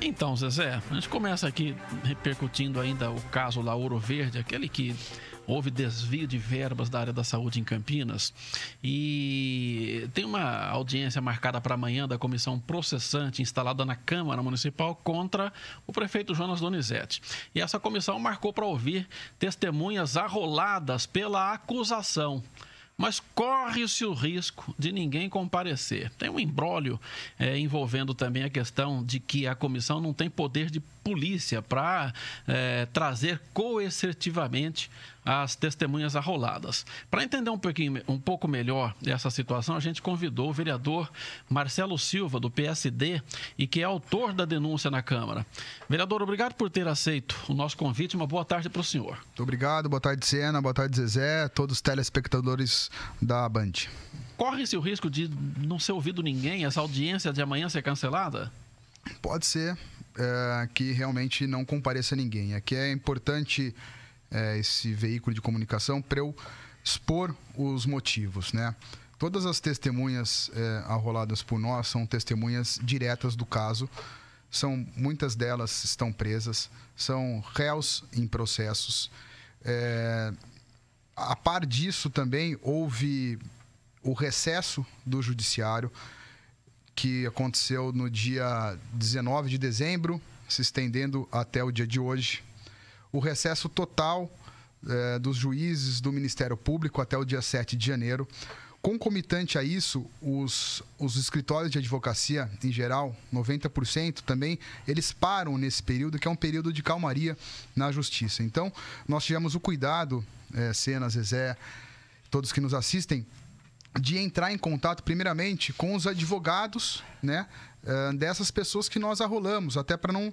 Então, Zezé, a gente começa aqui repercutindo ainda o caso Lauro Verde, aquele que houve desvio de verbas da área da saúde em Campinas. E tem uma audiência marcada para amanhã da comissão processante instalada na Câmara Municipal contra o prefeito Jonas Donizete. E essa comissão marcou para ouvir testemunhas arroladas pela acusação mas corre-se o risco de ninguém comparecer. Tem um embrólio é, envolvendo também a questão de que a comissão não tem poder de polícia para é, eh, trazer coercitivamente as testemunhas arroladas. Para entender um, pouquinho, um pouco melhor essa situação, a gente convidou o vereador Marcelo Silva, do PSD, e que é autor da denúncia na Câmara. Vereador, obrigado por ter aceito o nosso convite. Uma boa tarde para o senhor. Muito obrigado, boa tarde, Sena, boa tarde, Zezé, todos os telespectadores da Band. Corre-se o risco de não ser ouvido ninguém, essa audiência de amanhã ser cancelada? pode ser é, que realmente não compareça ninguém. Aqui é importante é, esse veículo de comunicação para eu expor os motivos, né? Todas as testemunhas é, arroladas por nós são testemunhas diretas do caso. São muitas delas estão presas, são réus em processos. É, a par disso também houve o recesso do judiciário que aconteceu no dia 19 de dezembro, se estendendo até o dia de hoje. O recesso total eh, dos juízes do Ministério Público até o dia 7 de janeiro. Concomitante a isso, os, os escritórios de advocacia, em geral, 90% também, eles param nesse período, que é um período de calmaria na justiça. Então, nós tivemos o cuidado, eh, Sena, Zezé, todos que nos assistem, de entrar em contato primeiramente com os advogados, né, dessas pessoas que nós arrolamos, até para não,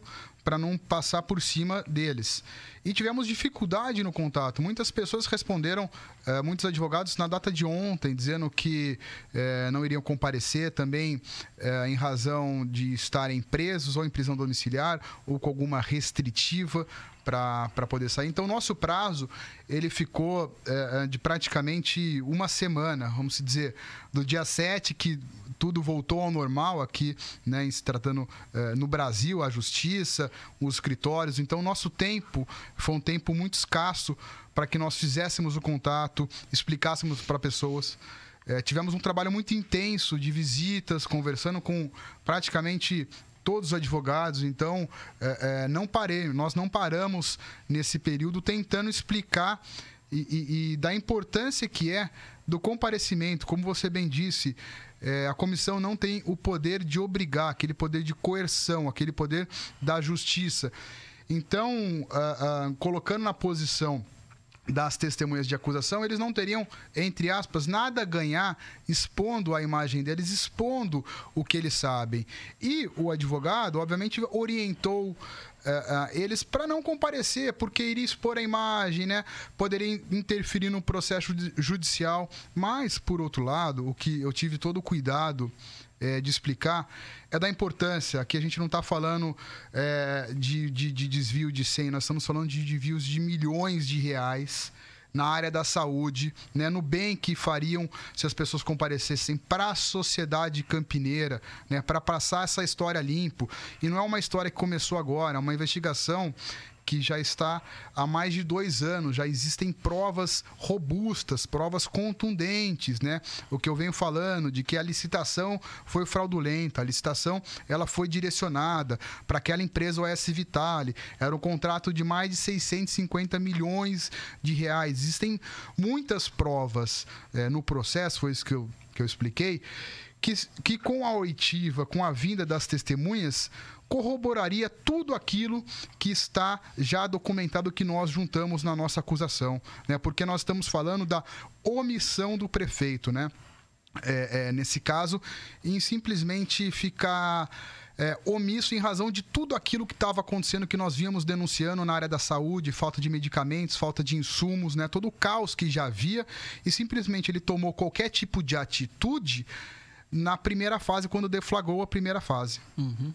não passar por cima deles. E tivemos dificuldade no contato. Muitas pessoas responderam, uh, muitos advogados, na data de ontem, dizendo que uh, não iriam comparecer também em razão de estarem presos ou em prisão domiciliar ou com alguma restritiva para poder sair. Então, nosso prazo ele ficou de praticamente uma semana, vamos dizer, do dia 7, que tudo voltou ao normal aqui, né, se tratando eh, no Brasil, a justiça, os escritórios. Então, nosso tempo foi um tempo muito escasso para que nós fizéssemos o contato, explicássemos para pessoas. Eh, tivemos um trabalho muito intenso de visitas, conversando com praticamente todos os advogados, então eh, não parei, nós não paramos nesse período tentando explicar e, e, e da importância que é do comparecimento, como você bem disse, é, a comissão não tem o poder de obrigar, aquele poder de coerção, aquele poder da justiça. Então, colocando na posição das testemunhas de acusação, eles não teriam, entre aspas, nada a ganhar expondo a imagem deles, expondo o que eles sabem. E o advogado, obviamente, orientou, eh, eh, eles para não comparecer, porque iria expor a imagem, né? Poderia interferir no processo judicial. Mas, por outro lado, o que eu tive todo o cuidado é, de explicar é da importância. Aqui a gente não está falando é, de, de, de, desvio de 100, nós estamos falando de desvios de milhões de reais na área da saúde, né, no bem que fariam se as pessoas comparecessem para a sociedade campineira, né, para passar essa história limpo. E não é uma história que começou agora, é uma investigação que já está há mais de dois anos. Já existem provas robustas, provas contundentes, né? O que eu venho falando de que a licitação foi fraudulenta, a licitação ela foi direcionada para aquela empresa OS Vitale. Era um contrato de mais de 650 milhões de reais. Existem muitas provas é, no processo, foi isso que eu, que eu expliquei que, que com a oitiva, com a vinda das testemunhas, corroboraria tudo aquilo que está já documentado que nós juntamos na nossa acusação, né? Porque nós estamos falando da omissão do prefeito, né? É, é, nesse caso, em simplesmente ficar é, omisso em razão de tudo aquilo que estava acontecendo, que nós víamos denunciando na área da saúde, falta de medicamentos, falta de insumos, né? Todo o caos que já havia, e simplesmente ele tomou qualquer tipo de atitude na primeira fase, quando deflagrou a primeira fase. Uhum.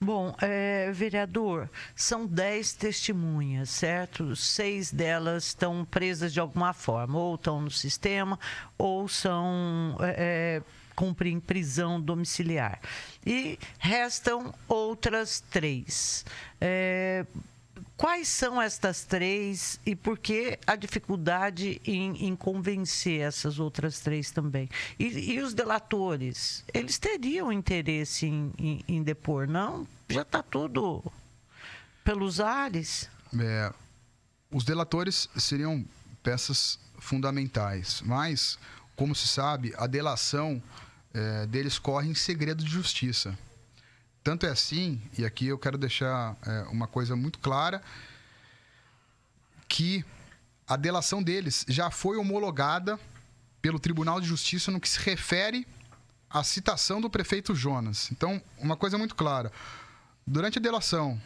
Bom, é, vereador, são dez testemunhas, certo? Seis delas estão presas de alguma forma, ou estão no sistema, ou são é, é cumprem prisão domiciliar. E restam outras três. É, Quais são estas três e por que a dificuldade em, em convencer essas outras três também? E, e, os delatores? Eles teriam interesse em, em, em depor, não? Já está tudo pelos ares. É, os delatores seriam peças fundamentais, mas, como se sabe, a delação é, deles corre em segredo de justiça. Tanto é assim, e aqui eu quero deixar é, uma coisa muito clara, que a delação deles já foi homologada pelo Tribunal de Justiça no que se refere à citação do prefeito Jonas. Então, uma coisa muito clara. Durante a delação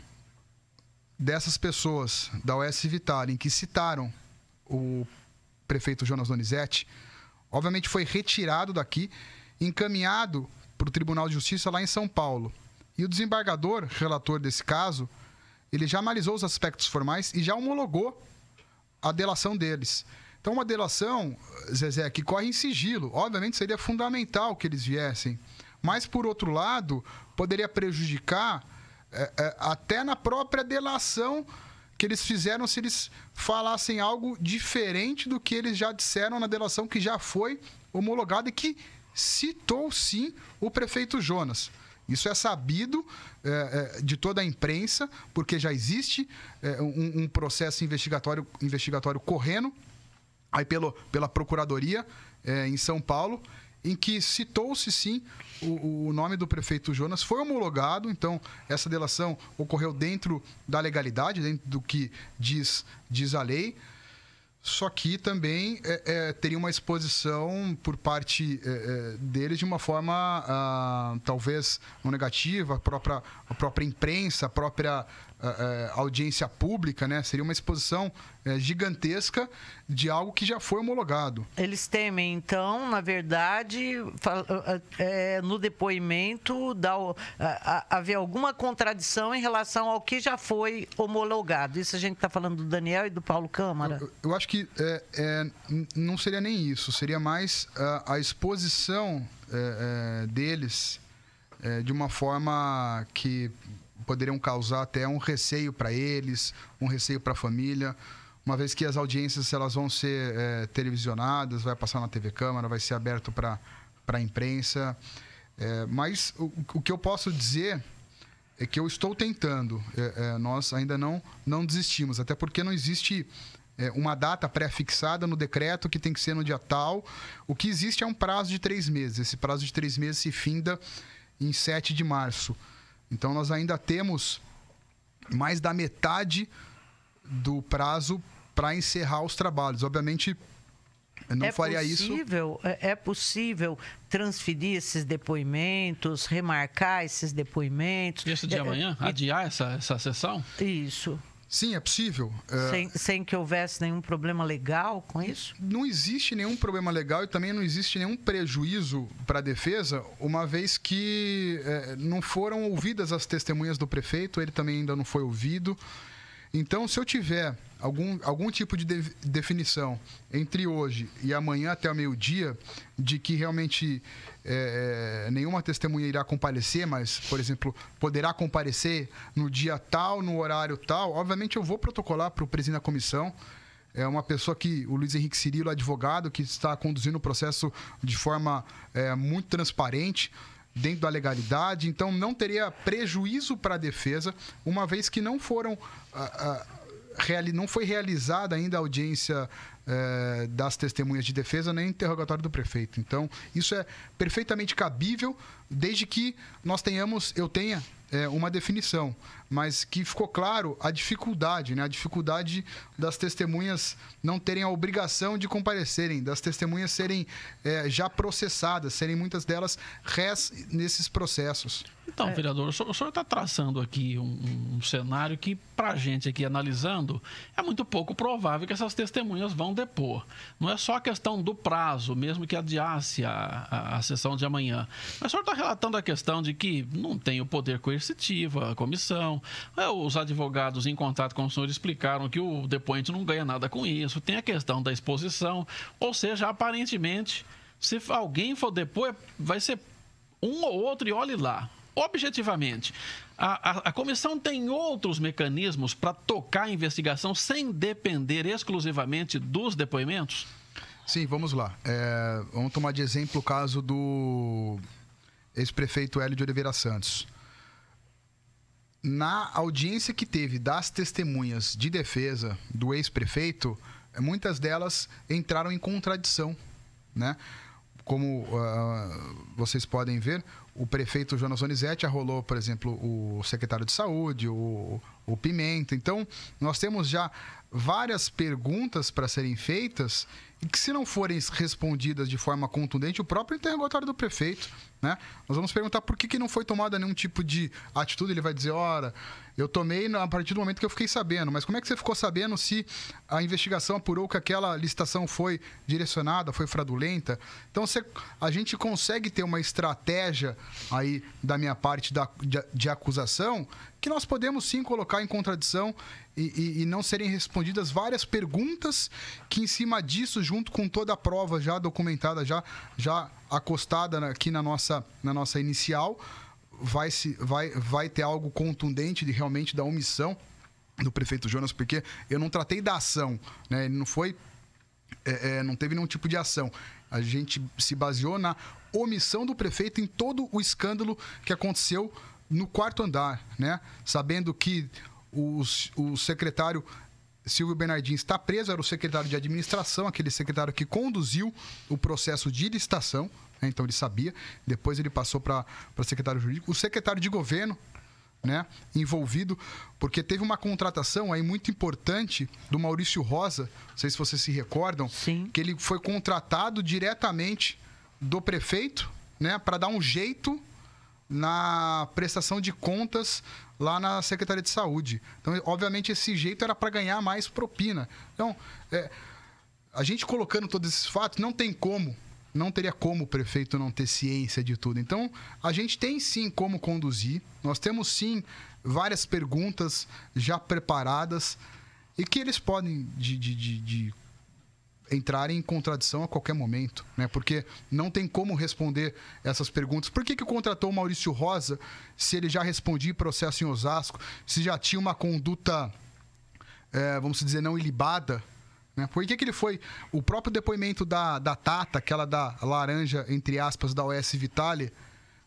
dessas pessoas da OS Vital, em que citaram o prefeito Jonas Donizete, obviamente foi retirado daqui, encaminhado para o Tribunal de Justiça lá em São Paulo. E o desembargador, relator desse caso, ele já analisou os aspectos formais e já homologou a delação deles. Então, uma delação, Zezé, que corre em sigilo, obviamente seria fundamental que eles viessem. Mas, por outro lado, poderia prejudicar é, é, até na própria delação que eles fizeram se eles falassem algo diferente do que eles já disseram na delação que já foi homologada e que citou sim o prefeito Jonas. Isso é sabido é, é, de toda a imprensa, porque já existe é, um, um, processo investigatório, investigatório correndo aí pelo, pela Procuradoria é, em São Paulo, em que citou-se sim o, o, nome do prefeito Jonas, foi homologado, então essa delação ocorreu dentro da legalidade, dentro do que diz, diz a lei. Só que também é, é, teria uma exposição por parte é, é, deles de uma forma ah, talvez não negativa, a própria, a própria imprensa, a própria uh, audiência pública, né? Seria uma exposição uh, gigantesca de algo que já foi homologado. Eles temem, então, na verdade, eh, eh, no depoimento dá, haver alguma contradição em relação ao que já foi homologado. Isso a gente está falando do Daniel e do Paulo Câmara. Eu, eu acho que não seria nem isso, seria mais a, a exposição deles de uma forma que poderiam causar até um receio para eles, um receio para a família, uma vez que as audiências elas vão ser é, televisionadas, vai passar na TV Câmara, vai ser aberto para a imprensa. É, mas o, o, que eu posso dizer é que eu estou tentando. É, nós ainda não, não desistimos, até porque não existe uma data pré-fixada no decreto que tem que ser no dia tal. O que existe é um prazo de três meses. Esse prazo de três meses se finda em 7 de março. Então nós ainda temos mais da metade do prazo para encerrar os trabalhos. Obviamente, eu não é faria possível, isso. É, é possível transferir esses depoimentos, remarcar esses depoimentos. Dia de é, é, amanhã? Adiar essa, essa sessão? Isso. Sim, é possível. É. Sem, sem que houvesse nenhum problema legal com isso? Não existe nenhum problema legal e também não existe nenhum prejuízo para a defesa, uma vez que é, não foram ouvidas as testemunhas do prefeito, ele também ainda não foi ouvido. Então, se eu tiver algum, algum tipo de, de definição entre hoje e amanhã até o meio-dia de que realmente é, é, nenhuma testemunha irá comparecer, mas, por exemplo, poderá comparecer no dia tal, no horário tal, obviamente eu vou protocolar para o presidente da comissão. É uma pessoa que, o Luiz Henrique Cirilo, advogado, que está conduzindo o processo de forma é, muito transparente dentro da legalidade, então não teria prejuízo para a defesa, uma vez que não foram. Ah, ah não foi realizada ainda a audiência é, das testemunhas de defesa nem interrogatório do prefeito. Então, isso é perfeitamente cabível, desde que nós tenhamos, eu tenha é, uma definição, mas que ficou claro a dificuldade, né? A dificuldade das testemunhas não terem a obrigação de comparecerem, das testemunhas serem é, já processadas, serem muitas delas réis nesses processos. Então, é. vereador, o senhor está traçando aqui um, um cenário que, para a gente aqui analisando, é muito pouco provável que essas testemunhas vão depor. Não é só a questão do prazo, mesmo que adiasse a, a, a sessão de amanhã. Mas o senhor está relatando a questão de que não tem o poder coercivo coercitiva, a comissão. É, os advogados em contato com o senhor explicaram que o depoente não ganha nada com isso. Tem a questão da exposição. Ou seja, aparentemente, se alguém for depor, é, vai ser um ou outro e olhe lá. Objetivamente, a, a, a, comissão tem outros mecanismos para tocar a investigação sem depender exclusivamente dos depoimentos? Sim, vamos lá. É, vamos tomar de exemplo o caso do ex-prefeito Hélio de Oliveira Santos. Na audiência que teve das testemunhas de defesa do ex-prefeito, muitas delas entraram em contradição, né? Como uh, vocês podem ver, o prefeito Jonas Onizete arrolou, por exemplo, o secretário de saúde, o, o Pimenta. Então, nós temos já várias perguntas para serem feitas que se não forem respondidas de forma contundente, o próprio interrogatório do prefeito, né? Nós vamos perguntar por que, que não foi tomada nenhum tipo de atitude. Ele vai dizer, ora, eu tomei a partir do momento que eu fiquei sabendo. Mas como é que você ficou sabendo se a investigação apurou que aquela licitação foi direcionada, foi fraudulenta? Então você, a gente consegue ter uma estratégia aí da minha parte da, de, de acusação que nós podemos sim colocar em contradição e, e, e, não serem respondidas várias perguntas que em cima disso, junto com toda a prova já documentada, já, já acostada aqui na nossa, na nossa inicial, vai, se, vai, vai ter algo contundente de realmente da omissão do prefeito Jonas, porque eu não tratei da ação, né? Ele não foi. É, é, não teve nenhum tipo de ação. A gente se baseou na omissão do prefeito em todo o escândalo que aconteceu no quarto andar, né? Sabendo que o, o secretário Silvio Bernardim está preso, era o secretário de administração, aquele secretário que conduziu o processo de licitação, né? então ele sabia. Depois ele passou para secretário jurídico. O secretário de governo, né, envolvido, porque teve uma contratação aí muito importante do Maurício Rosa, não sei se vocês se recordam, Sim. que ele foi contratado diretamente do prefeito, né, para dar um jeito na prestação de contas lá na Secretaria de Saúde. Então, obviamente, esse jeito era para ganhar mais propina. Então, é, a gente colocando todos esses fatos, não tem como, não teria como o prefeito não ter ciência de tudo. Então, a gente tem sim como conduzir, nós temos sim várias perguntas já preparadas e que eles podem, de, de, de, de entrarem em contradição a qualquer momento, né? Porque não tem como responder essas perguntas. Por que, que contratou o Maurício Rosa se ele já respondia processo em Osasco, se já tinha uma conduta, é, vamos dizer, não ilibada? Né? Por que, que ele foi. O próprio depoimento da, da Tata, aquela da laranja, entre aspas, da OS Vitale,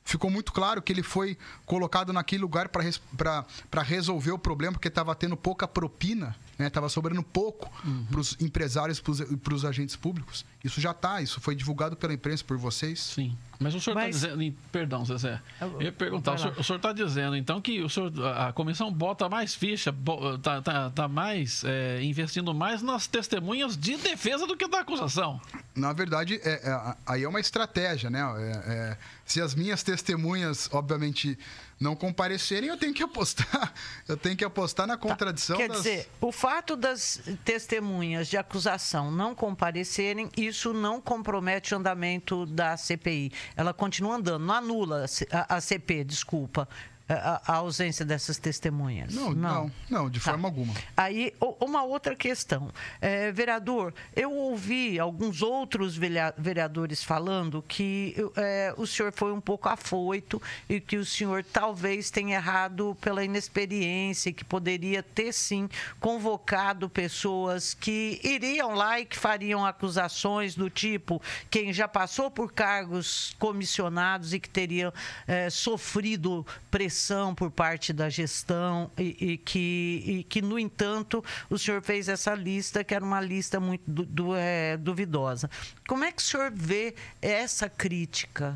ficou muito claro que ele foi colocado naquele lugar para resolver o problema, porque estava tendo pouca propina né? Tava sobrando pouco uhum. para os empresários, para os agentes públicos. Isso já tá, isso foi divulgado pela imprensa por vocês. Sim. Mas o senhor está Mas... dizendo, perdão, Zezé, é eu ia perguntar, o senhor está dizendo então que o senhor, a comissão bota mais ficha, está tá, tá mais é, investindo mais nas testemunhas de defesa do que da acusação? Na verdade, é, é, aí é uma estratégia, né? É, é, se as minhas testemunhas, obviamente, não comparecerem, eu tenho que apostar, eu tenho que apostar na tá. contradição. Tá. Quer das... dizer, o fato das testemunhas de acusação não comparecerem, isso não compromete o andamento da CPI. Ela continua andando, não anula a CP, desculpa. É, a, a ausência dessas testemunhas. Não, não, não, não de tá. forma alguma. Aí, uma outra questão. É, vereador, eu ouvi alguns outros vereadores falando que é, o senhor foi um pouco afoito e que o senhor talvez tenha errado pela inexperiência, que poderia ter sim convocado pessoas que iriam lá e que fariam acusações do tipo quem já passou por cargos comissionados e que teriam é, sofrido pressão pressão por parte da gestão e, e que, e que, no entanto, o senhor fez essa lista, que era uma lista muito du, du, é, duvidosa. Como é que o senhor vê essa crítica?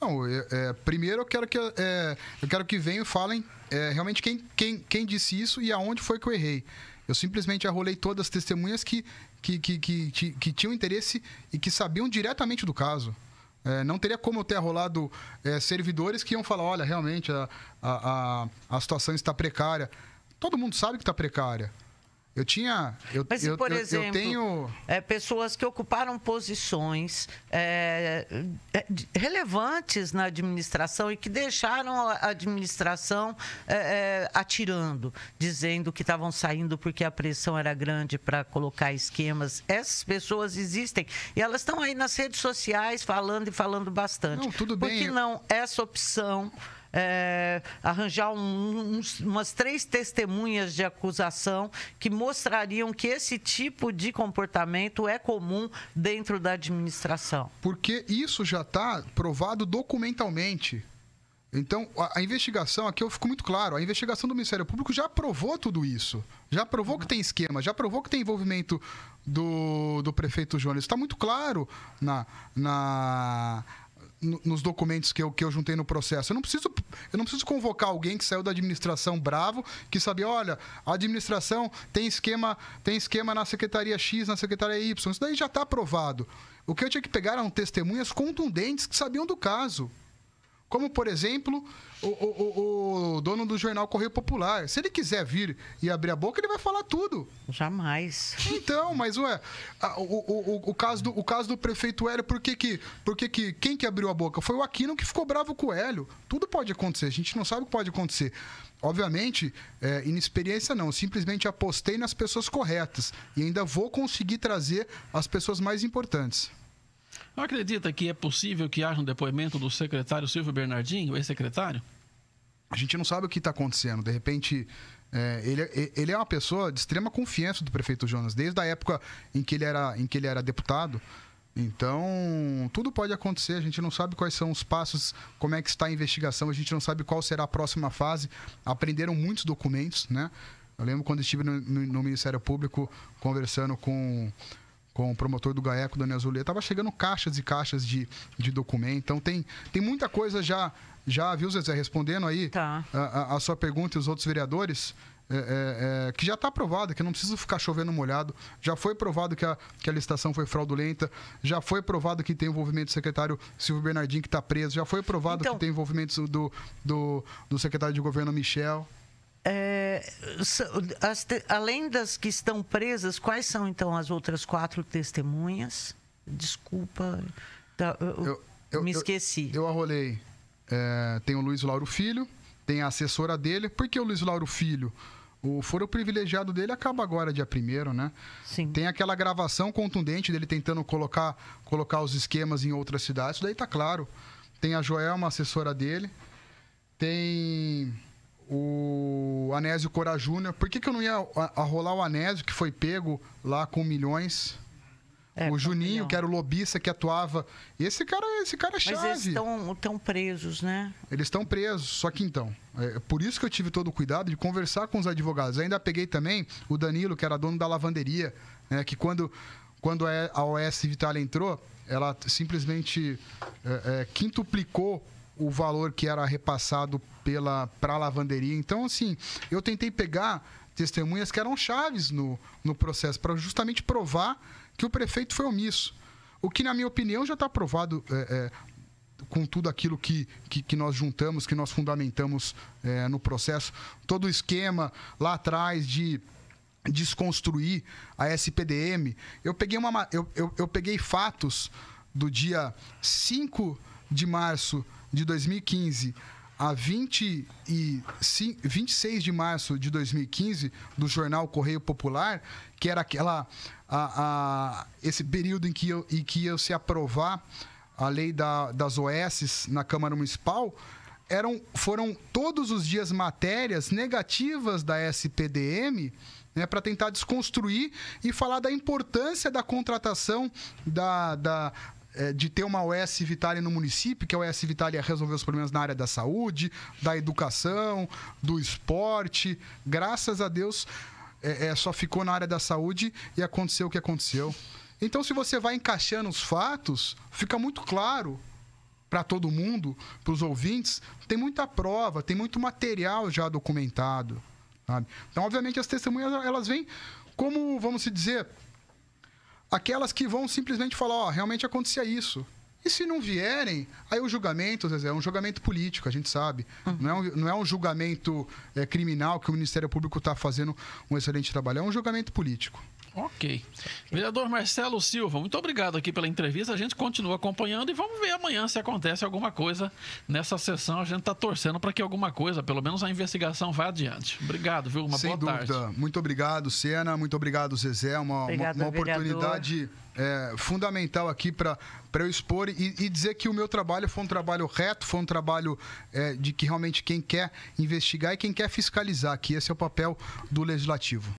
Não, é, é, primeiro eu quero que é, eu quero que venham e falem é, realmente quem, quem, quem disse isso e aonde foi que eu errei. Eu simplesmente arrolei todas as testemunhas que, que, que, que, que, que tinham interesse e que sabiam diretamente do caso. É, não teria como ter rolado é, servidores que iam falar: olha, realmente a, a, a, a situação está precária. Todo mundo sabe que está precária. Eu tinha. Eu, Mas, eu, por exemplo, eu tenho. É, pessoas que ocuparam posições é, é relevantes na administração e que deixaram a administração é, é, atirando, dizendo que estavam saindo porque a pressão era grande para colocar esquemas. Essas pessoas existem e elas estão aí nas redes sociais falando e falando bastante. Não, tudo bem. Por que não essa opção? é, arranjar um, uns, umas três testemunhas de acusação que mostrariam que esse tipo de comportamento é comum dentro da administração. Porque isso já está provado documentalmente. Então, a, investigação, aqui eu fico muito claro, a investigação do Ministério Público já provou tudo isso. Já provou que tem esquema, já provou que tem envolvimento do, do prefeito Jones. Está muito claro na, na, nos documentos que eu, que eu juntei no processo. Eu não preciso eu não preciso convocar alguém que saiu da administração bravo, que sabia, olha, a administração tem esquema, tem esquema na secretaria X, na secretaria Y. Isso daí já está aprovado. O que eu tinha que pegar eram testemunhas contundentes que sabiam do caso. Como, por exemplo, o, o, o, dono do jornal Correio Popular. Se ele quiser vir e abrir a boca, ele vai falar tudo. Jamais. Então, mas ué, o, o, o, caso, do, o caso do prefeito Hélio, por que que, por que que quem que abriu a boca? Foi o Aquino que ficou bravo com o Hélio. Tudo pode acontecer, a gente não sabe o que pode acontecer. Obviamente, é, inexperiência não, simplesmente apostei nas pessoas corretas e ainda vou conseguir trazer as pessoas mais importantes acredita que é possível que haja um depoimento do secretário Silvio Bernardinho, ex-secretário? A gente não sabe o que está acontecendo. De repente, é, ele, é, ele, é uma pessoa de extrema confiança do prefeito Jonas, desde a época em que ele era, em que ele era deputado. Então, tudo pode acontecer, a gente não sabe quais são os passos, como é que está a investigação, a gente não sabe qual será a próxima fase. Aprenderam muitos documentos, né? Eu lembro quando estive no, no, no Ministério Público conversando com com o promotor do GAECO, Daniel Zulia, tava chegando caixas e caixas de, de documento. Então tem, tem muita coisa já, já viu, Zezé, respondendo aí tá. a, a, sua pergunta e os outros vereadores. É, é, é que já está aprovado, que não precisa ficar chovendo molhado, já foi provado que a, que a licitação foi fraudulenta, já foi provado que tem envolvimento do secretário Silvio Bernardinho, que está preso, já foi provado então... que tem envolvimento do, do, do secretário de governo Michel. É, as, além das que estão presas, quais são então as outras quatro testemunhas? Desculpa, tá, eu, eu, eu, me esqueci. Eu, eu arrolei. É, tem o Luiz Lauro Filho, tem a assessora dele. Por que o Luiz Lauro Filho? O foro privilegiado dele acaba agora, dia 1 né? Sim. Tem aquela gravação contundente dele tentando colocar, colocar os esquemas em outras cidades, isso daí tá claro. Tem a Joelma, assessora dele. Tem o Anésio Cora Júnior. Por que, que eu não ia arrolar o Anésio, que foi pego lá com milhões? É, o Juninho, que era o lobista que atuava. Esse cara, esse cara é chave. Mas eles estão presos, né? Eles estão presos, só que então. É, por isso que eu tive todo o cuidado de conversar com os advogados. Ainda peguei também o Danilo, que era dono da lavanderia, né, que quando, quando a OS Vital entrou, ela simplesmente é, é quintuplicou o valor que era repassado pela para a lavanderia. Então, assim, eu tentei pegar testemunhas que eram chaves no, no processo para justamente provar que o prefeito foi omisso. O que, na minha opinião, já está provado é, é, com tudo aquilo que, que, que, nós juntamos, que nós fundamentamos é, no processo, todo o esquema lá atrás de desconstruir a SPDM. Eu peguei, uma, eu, eu, eu peguei fatos do dia 5 de março de 2015 a 20 e 26 de março de 2015 do jornal Correio Popular, que era aquela a, a, esse período em que eu, que eu se aprovar a lei da, das OS na Câmara Municipal, eram, foram todos os dias matérias negativas da SPDM né, para tentar desconstruir e falar da importância da contratação da, da, é, de ter uma OS Vitale no município, que a OS Vitale ia resolver os problemas na área da saúde, da educação, do esporte. Graças a Deus, é, é, só ficou na área da saúde e aconteceu o que aconteceu. Então, se você vai encaixando os fatos, fica muito claro para todo mundo, para os ouvintes, tem muita prova, tem muito material já documentado. Sabe? Então, obviamente, as testemunhas elas vêm como, vamos dizer, aquelas que vão simplesmente falar, ó, oh, realmente acontecia isso. E se não vierem, aí o julgamento, Zezé, é um julgamento político, a gente sabe. Uhum. Não, é um, não é um julgamento é, criminal que o Ministério Público está fazendo um excelente trabalho, é um julgamento político. Ok. Vereador Marcelo Silva, muito obrigado aqui pela entrevista. A gente continua acompanhando e vamos ver amanhã se acontece alguma coisa nessa sessão. A gente está torcendo para que alguma coisa, pelo menos a investigação, vá adiante. Obrigado, viu? Uma Sem boa dúvida. tarde. Muito obrigado, Sena. Muito obrigado, Zezé. Uma, Obrigada, uma, uma oportunidade é, fundamental aqui para eu expor e, e, dizer que o meu trabalho foi um trabalho reto, foi um trabalho é, de que realmente quem quer investigar e quem quer fiscalizar, que esse é o papel do legislativo.